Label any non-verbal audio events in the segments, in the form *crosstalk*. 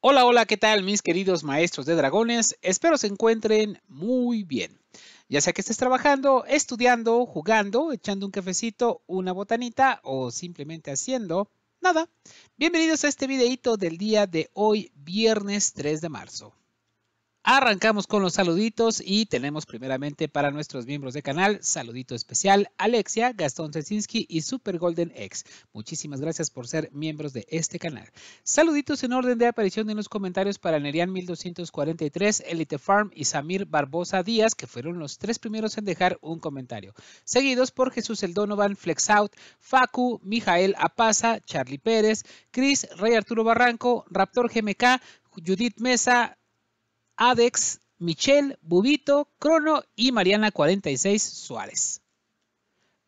Hola, hola, ¿qué tal mis queridos maestros de dragones? Espero se encuentren muy bien. Ya sea que estés trabajando, estudiando, jugando, echando un cafecito, una botanita o simplemente haciendo nada. Bienvenidos a este videito del día de hoy, viernes 3 de marzo. Arrancamos con los saluditos y tenemos primeramente para nuestros miembros de canal, saludito especial, Alexia, Gastón zesinski y Super Golden X. Muchísimas gracias por ser miembros de este canal. Saluditos en orden de aparición en los comentarios para Nerian 1243, Elite Farm y Samir Barbosa Díaz, que fueron los tres primeros en dejar un comentario. Seguidos por Jesús Eldonovan, FlexOut, Facu, Mijael Apaza, Charlie Pérez, Chris, Rey Arturo Barranco, Raptor GMK, Judith Mesa, Adex, Michelle, Bubito, Crono y Mariana46 Suárez.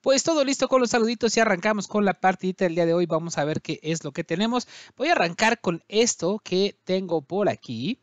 Pues todo listo con los saluditos y arrancamos con la partidita del día de hoy. Vamos a ver qué es lo que tenemos. Voy a arrancar con esto que tengo por aquí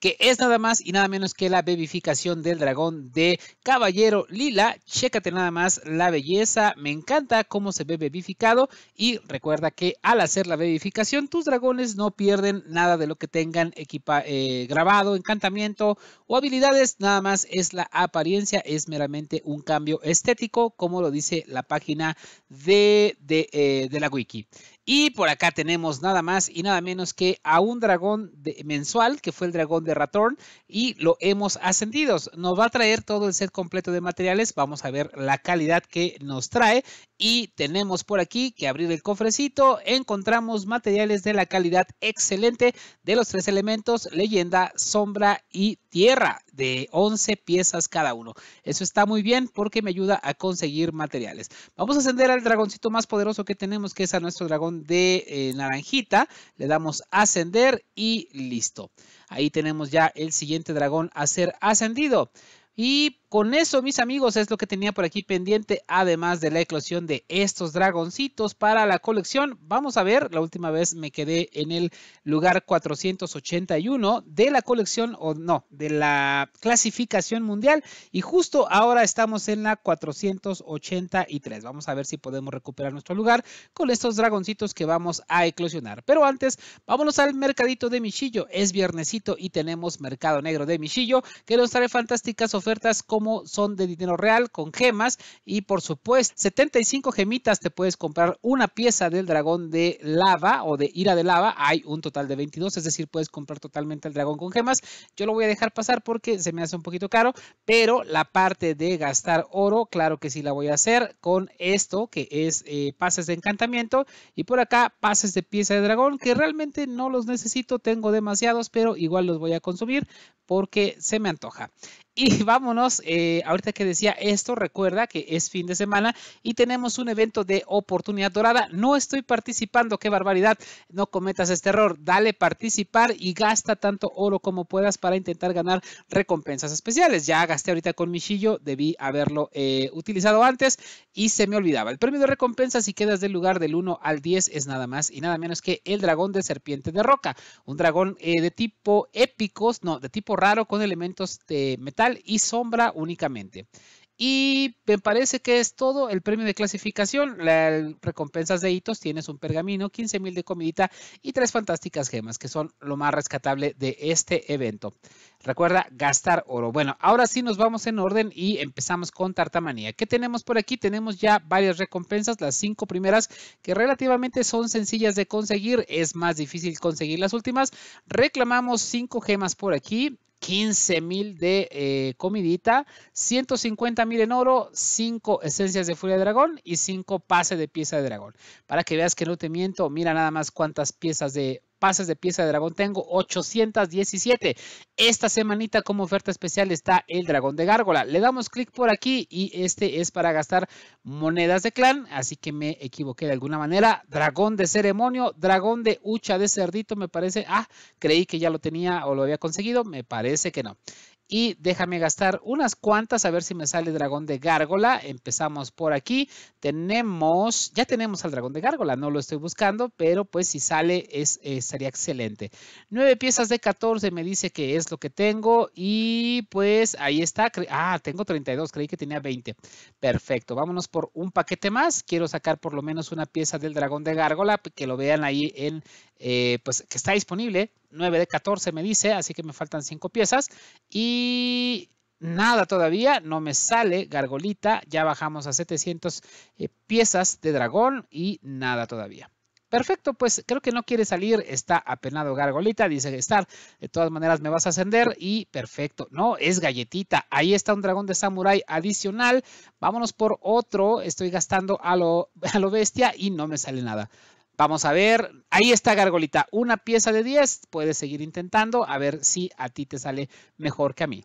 que es nada más y nada menos que la bebificación del dragón de Caballero Lila. Chécate nada más la belleza, me encanta cómo se ve bebificado y recuerda que al hacer la bebificación tus dragones no pierden nada de lo que tengan eh, grabado, encantamiento o habilidades, nada más es la apariencia, es meramente un cambio estético como lo dice la página de, de eh, la wiki. Y por acá tenemos nada más y nada menos que a un dragón mensual, que fue el dragón de Ratorn, y lo hemos ascendido. Nos va a traer todo el set completo de materiales. Vamos a ver la calidad que nos trae. Y tenemos por aquí que abrir el cofrecito. Encontramos materiales de la calidad excelente de los tres elementos, leyenda, sombra y tierra de 11 piezas cada uno. Eso está muy bien porque me ayuda a conseguir materiales. Vamos a ascender al dragoncito más poderoso que tenemos, que es a nuestro dragón de eh, naranjita. Le damos ascender y listo. Ahí tenemos ya el siguiente dragón a ser ascendido. Y con eso, mis amigos, es lo que tenía por aquí pendiente, además de la eclosión de estos dragoncitos para la colección. Vamos a ver, la última vez me quedé en el lugar 481 de la colección, o no, de la clasificación mundial. Y justo ahora estamos en la 483. Vamos a ver si podemos recuperar nuestro lugar con estos dragoncitos que vamos a eclosionar. Pero antes, vámonos al mercadito de Michillo. Es viernesito y tenemos mercado negro de Michillo que nos trae fantásticas ofertas como son de dinero real con gemas y por supuesto 75 gemitas te puedes comprar una pieza del dragón de lava o de ira de lava. Hay un total de 22, es decir, puedes comprar totalmente el dragón con gemas. Yo lo voy a dejar pasar porque se me hace un poquito caro, pero la parte de gastar oro, claro que sí la voy a hacer con esto que es eh, pases de encantamiento y por acá pases de pieza de dragón que realmente no los necesito, tengo demasiados, pero igual los voy a consumir porque se me antoja. Y *laughs* vámonos, eh, ahorita que decía esto, recuerda que es fin de semana y tenemos un evento de oportunidad dorada. No estoy participando, qué barbaridad, no cometas este error. Dale participar y gasta tanto oro como puedas para intentar ganar recompensas especiales. Ya gasté ahorita con mi debí haberlo eh, utilizado antes y se me olvidaba. El premio de recompensa si quedas del lugar del 1 al 10 es nada más y nada menos que el dragón de serpiente de roca. Un dragón eh, de tipo épicos, no, de tipo raro con elementos de metal y sombra únicamente. Y me parece que es todo el premio de clasificación. Las recompensas de hitos tienes un pergamino, 15.000 de comidita y tres fantásticas gemas, que son lo más rescatable de este evento. Recuerda gastar oro. Bueno, ahora sí nos vamos en orden y empezamos con Tartamanía. ¿Qué tenemos por aquí? Tenemos ya varias recompensas, las cinco primeras que relativamente son sencillas de conseguir. Es más difícil conseguir las últimas. Reclamamos cinco gemas por aquí. 15 mil de eh, comidita, 150 mil en oro, 5 esencias de furia de dragón y 5 pases de pieza de dragón. Para que veas que no te miento, mira nada más cuántas piezas de pases de pieza de dragón tengo 817. Esta semanita como oferta especial está el dragón de gárgola. Le damos clic por aquí y este es para gastar monedas de clan, así que me equivoqué de alguna manera. Dragón de ceremonio, dragón de hucha de cerdito me parece. Ah, creí que ya lo tenía o lo había conseguido, me parece que no y déjame gastar unas cuantas a ver si me sale dragón de gárgola. Empezamos por aquí. Tenemos, ya tenemos al dragón de gárgola, no lo estoy buscando, pero pues si sale es, estaría eh, excelente. Nueve piezas de 14 me dice que es lo que tengo y pues ahí está. Ah, tengo 32, creí que tenía 20. Perfecto, vámonos por un paquete más. Quiero sacar por lo menos una pieza del dragón de gárgola, que lo vean ahí en, eh, pues que está disponible 9 de 14 me dice, así que me faltan 5 piezas. Y nada todavía, no me sale gargolita, ya bajamos a 700 eh, piezas de dragón y nada todavía. Perfecto, pues creo que no quiere salir, está apenado Gargolita, dice estar, de todas maneras me vas a ascender y perfecto, no, es galletita, ahí está un dragón de Samurai adicional, vámonos por otro, estoy gastando a lo, *laughs* a lo bestia y no me sale nada. Vamos a ver, ahí está Gargolita, una pieza de 10, puedes seguir intentando a ver si a ti te sale mejor que a mí.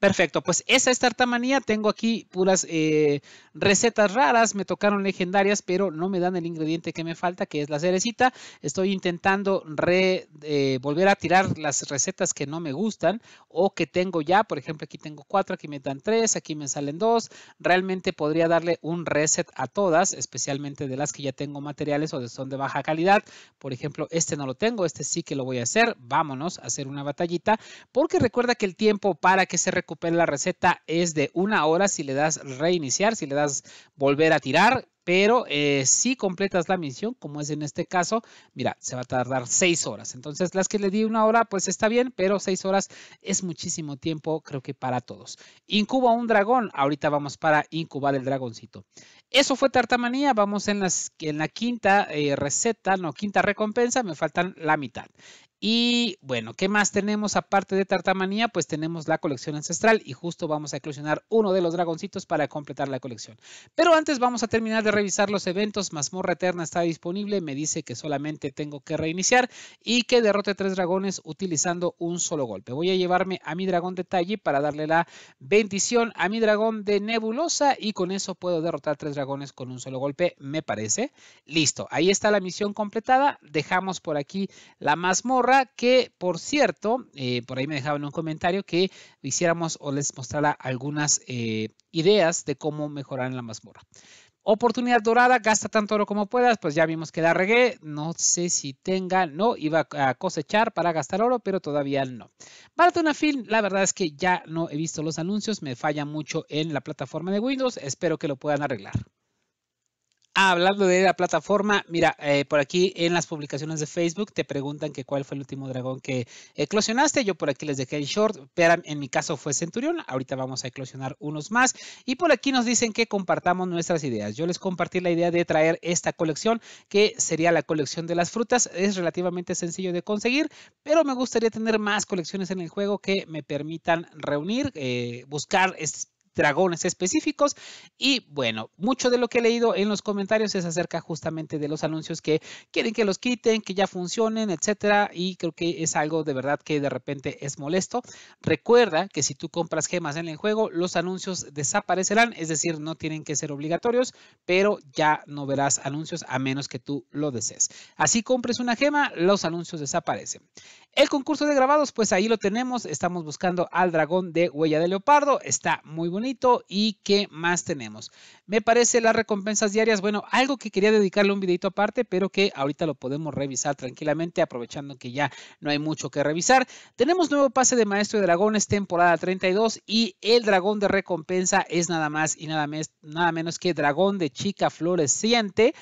Perfecto, pues esa es manía Tengo aquí puras eh, recetas raras, me tocaron legendarias, pero no me dan el ingrediente que me falta, que es la cerecita. Estoy intentando eh, volver a tirar las recetas que no me gustan o que tengo ya. Por ejemplo, aquí tengo cuatro, aquí me dan tres, aquí me salen dos. Realmente podría darle un reset a todas, especialmente de las que ya tengo materiales o de son de baja calidad. Por ejemplo, este no lo tengo, este sí que lo voy a hacer. Vámonos a hacer una batallita, porque recuerda que el tiempo para que se la receta es de una hora si le das reiniciar, si le das volver a tirar, pero eh, si completas la misión, como es en este caso, mira, se va a tardar seis horas. Entonces, las que le di una hora, pues está bien, pero seis horas es muchísimo tiempo, creo que para todos. Incuba un dragón, ahorita vamos para incubar el dragoncito. Eso fue Tartamanía, vamos en, las, en la quinta eh, receta, no, quinta recompensa, me faltan la mitad. Y bueno, ¿qué más tenemos aparte de Tartamanía? Pues tenemos la colección ancestral y justo vamos a eclosionar uno de los dragoncitos para completar la colección. Pero antes vamos a terminar de revisar los eventos. Mazmorra Eterna está disponible, me dice que solamente tengo que reiniciar y que derrote tres dragones utilizando un solo golpe. Voy a llevarme a mi dragón de Talli para darle la bendición a mi dragón de Nebulosa y con eso puedo derrotar tres dragones con un solo golpe, me parece. Listo, ahí está la misión completada. Dejamos por aquí la mazmorra que, por cierto, eh, por ahí me dejaban un comentario que hiciéramos o les mostrara algunas eh, ideas de cómo mejorar en la mazmorra. Oportunidad dorada, gasta tanto oro como puedas, pues ya vimos que la regué, no sé si tenga, no, iba a cosechar para gastar oro, pero todavía no. una Film, la verdad es que ya no he visto los anuncios, me falla mucho en la plataforma de Windows, espero que lo puedan arreglar hablando de la plataforma, mira, eh, por aquí en las publicaciones de Facebook te preguntan que cuál fue el último dragón que eclosionaste. Yo por aquí les dejé el short, pero en mi caso fue Centurión. Ahorita vamos a eclosionar unos más. Y por aquí nos dicen que compartamos nuestras ideas. Yo les compartí la idea de traer esta colección, que sería la colección de las frutas. Es relativamente sencillo de conseguir, pero me gustaría tener más colecciones en el juego que me permitan reunir, eh, buscar dragones específicos. Y bueno, mucho de lo que he leído en los comentarios es acerca justamente de los anuncios que quieren que los quiten, que ya funcionen, etcétera. Y creo que es algo de verdad que de repente es molesto. Recuerda que si tú compras gemas en el juego, los anuncios desaparecerán, es decir, no tienen que ser obligatorios, pero ya no verás anuncios a menos que tú lo desees. Así compres una gema, los anuncios desaparecen. El concurso de grabados, pues ahí lo tenemos. Estamos buscando al dragón de huella de leopardo. Está muy bonito ¿Y qué más tenemos? Me parece las recompensas diarias. Bueno, algo que quería dedicarle un videito aparte, pero que ahorita lo podemos revisar tranquilamente, aprovechando que ya no hay mucho que revisar. Tenemos nuevo pase de Maestro de Dragones, temporada 32, y el dragón de recompensa es nada más y nada, menos nada menos que Dragón de Chica Floreciente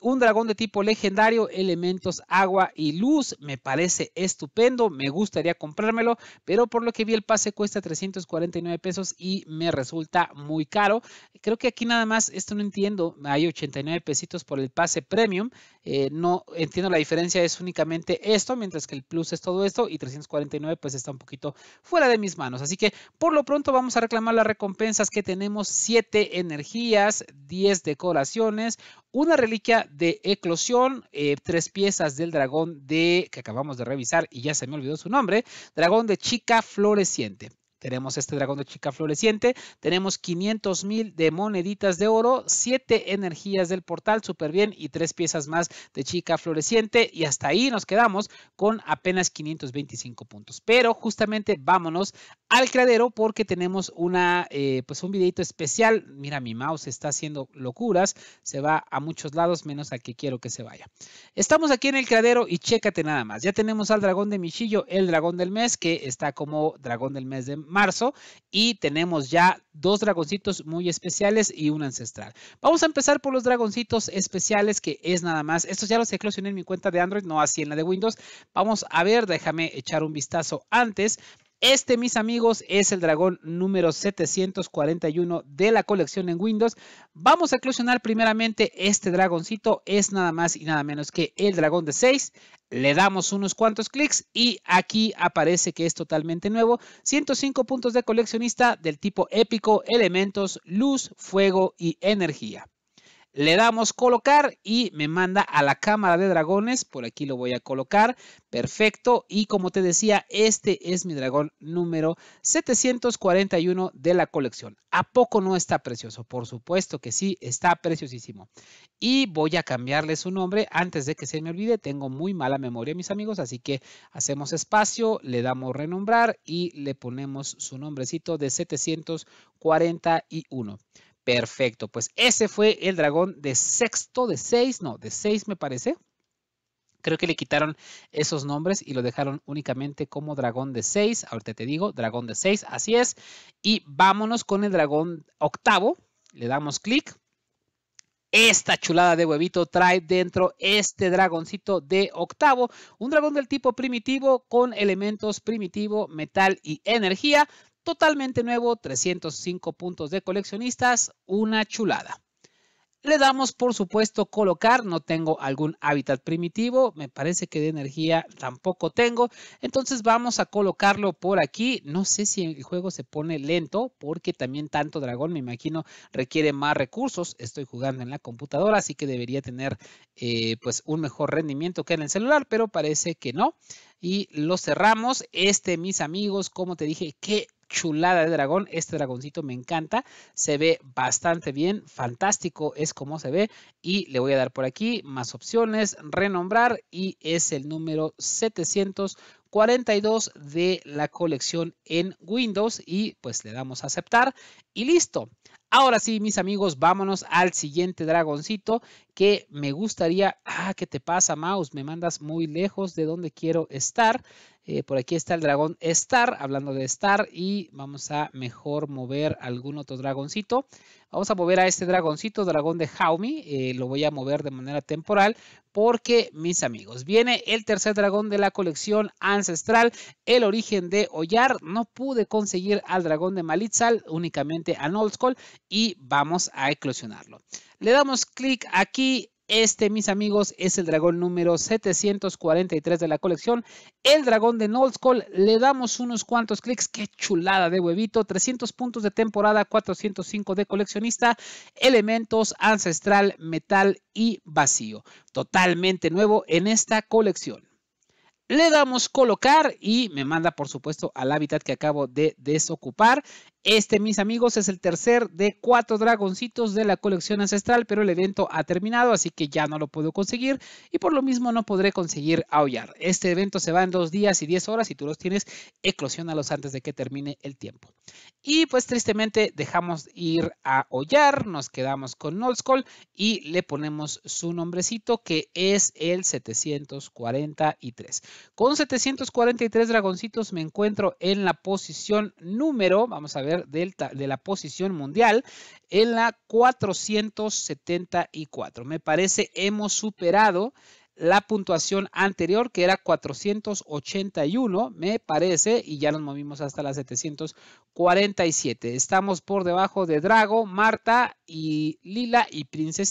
un dragón de tipo legendario, elementos agua y luz. Me parece estupendo, me gustaría comprármelo, pero por lo que vi el pase cuesta 349 pesos y me resulta muy caro. Creo que aquí nada más, esto no entiendo, hay 89 pesitos por el pase premium eh, no entiendo la diferencia, es únicamente esto, mientras que el Plus es todo esto y 349 pues está un poquito fuera de mis manos. Así que por lo pronto vamos a reclamar las recompensas que tenemos 7 energías, 10 decoraciones, una reliquia de eclosión, 3 eh, piezas del dragón de que acabamos de revisar y ya se me olvidó su nombre, dragón de chica floreciente. Tenemos este dragón de chica floreciente. Tenemos 500 mil de moneditas de oro, 7 energías del portal, súper bien, y 3 piezas más de chica floreciente. Y hasta ahí nos quedamos con apenas 525 puntos. Pero justamente vámonos al cradero porque tenemos una, eh, pues un videito especial. Mira, mi mouse está haciendo locuras. Se va a muchos lados, menos al que quiero que se vaya. Estamos aquí en el cradero y chécate nada más. Ya tenemos al dragón de Michillo, el dragón del mes, que está como dragón del mes de marzo y tenemos ya dos dragoncitos muy especiales y un ancestral. Vamos a empezar por los dragoncitos especiales que es nada más. Estos ya los eclosioné en mi cuenta de Android, no así en la de Windows. Vamos a ver, déjame echar un vistazo antes. Este, mis amigos, es el dragón número 741 de la colección en Windows. Vamos a eclosionar primeramente este dragoncito. Es nada más y nada menos que el dragón de 6 le damos unos cuantos clics y aquí aparece que es totalmente nuevo. 105 puntos de coleccionista del tipo épico, elementos, luz, fuego y energía. Le damos colocar y me manda a la cámara de dragones. Por aquí lo voy a colocar. Perfecto. Y como te decía, este es mi dragón número 741 de la colección. ¿A poco no está precioso? Por supuesto que sí, está preciosísimo. Y voy a cambiarle su nombre antes de que se me olvide. Tengo muy mala memoria, mis amigos. Así que hacemos espacio, le damos renombrar y le ponemos su nombrecito de 741. Perfecto, pues ese fue el dragón de sexto, de seis, no, de seis me parece. Creo que le quitaron esos nombres y lo dejaron únicamente como dragón de seis Ahorita te digo, dragón de seis así es. Y vámonos con el dragón octavo. Le damos clic. Esta chulada de huevito trae dentro este dragoncito de octavo. Un dragón del tipo primitivo con elementos primitivo, metal y energía. Totalmente nuevo, 305 puntos de coleccionistas, una chulada. Le damos, por supuesto, colocar. No tengo algún hábitat primitivo. Me parece que de energía tampoco tengo. Entonces vamos a colocarlo por aquí. No sé si el juego se pone lento porque también tanto dragón, me imagino, requiere más recursos. Estoy jugando en la computadora, así que debería tener eh, pues un mejor rendimiento que en el celular, pero parece que no. Y lo cerramos. Este, mis amigos, como te dije, qué chulada de dragón. Este dragoncito me encanta. Se ve bastante bien. Fantástico es como se ve. Y le voy a dar por aquí más opciones. Renombrar. Y es el número 742 de la colección en Windows. Y pues le damos a aceptar. Y listo. Ahora sí, mis amigos, vámonos al siguiente dragoncito que me gustaría... Ah, ¿qué te pasa, mouse? Me mandas muy lejos de donde quiero estar. Eh, por aquí está el dragón Star, hablando de Star, y vamos a mejor mover algún otro dragoncito. Vamos a mover a este dragoncito, dragón de Jaumi, eh, lo voy a mover de manera temporal porque, mis amigos, viene el tercer dragón de la colección ancestral, el origen de Ollar. No pude conseguir al dragón de Malitzal, únicamente a Nolskoll, y vamos a eclosionarlo. Le damos clic aquí este, mis amigos, es el dragón número 743 de la colección. El dragón de Noldskull. Le damos unos cuantos clics. Qué chulada de huevito. 300 puntos de temporada, 405 de coleccionista. Elementos ancestral, metal y vacío. Totalmente nuevo en esta colección. Le damos colocar y me manda por supuesto al hábitat que acabo de desocupar. Este, mis amigos, es el tercer de cuatro dragoncitos de la colección ancestral, pero el evento ha terminado, así que ya no lo puedo conseguir y por lo mismo no podré conseguir aullar. Este evento se va en dos días y diez horas y tú los tienes, eclosionalos antes de que termine el tiempo. Y pues tristemente dejamos ir a aullar, nos quedamos con Noldskull y le ponemos su nombrecito que es el 743. Con 743 dragoncitos me encuentro en la posición número, vamos a ver, delta, de la posición mundial, en la 474. Me parece hemos superado la puntuación anterior, que era 481, me parece, y ya nos movimos hasta las 747. Estamos por debajo de Drago, Marta y Lila y princesa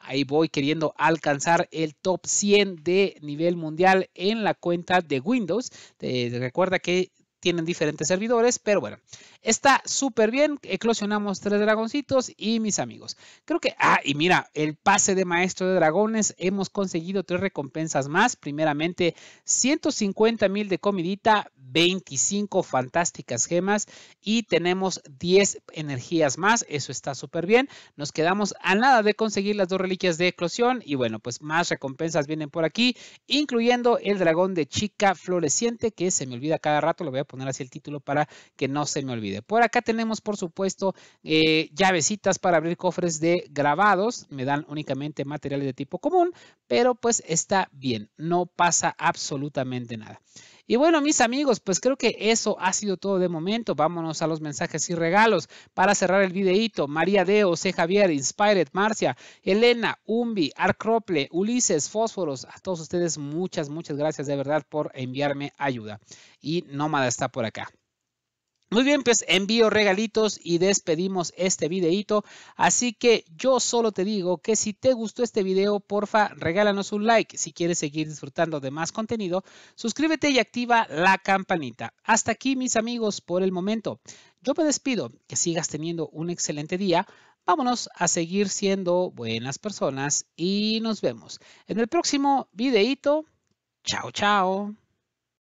Ahí voy queriendo alcanzar el top 100 de nivel mundial en la cuenta de Windows. recuerda que tienen diferentes servidores, pero bueno, está súper bien. Eclosionamos tres dragoncitos y mis amigos. Creo que, ah, y mira, el pase de maestro de dragones, hemos conseguido tres recompensas más. Primeramente, 150 mil de comidita, 25 fantásticas gemas y tenemos 10 energías más. Eso está súper bien. Nos quedamos a nada de conseguir las dos reliquias de eclosión y bueno, pues más recompensas vienen por aquí, incluyendo el dragón de chica floreciente que se me olvida cada rato, lo voy hacia el título para que no se me olvide. Por acá tenemos, por supuesto, eh, llavecitas para abrir cofres de grabados. Me dan únicamente materiales de tipo común, pero pues está bien, no pasa absolutamente nada. Y bueno, mis amigos, pues creo que eso ha sido todo de momento. Vámonos a los mensajes y regalos. Para cerrar el videíto, María Deo, C. Javier, Inspired, Marcia, Elena, Umbi, Arcrople, Ulises, Fósforos. A todos ustedes, muchas, muchas gracias de verdad por enviarme ayuda. Y Nómada está por acá. Muy bien, pues envío regalitos y despedimos este videito. Así que yo solo te digo que si te gustó este video, porfa, regálanos un like. Si quieres seguir disfrutando de más contenido, suscríbete y activa la campanita. Hasta aquí, mis amigos, por el momento. Yo me despido, que sigas teniendo un excelente día. Vámonos a seguir siendo buenas personas y nos vemos en el próximo videito. Chao, chao.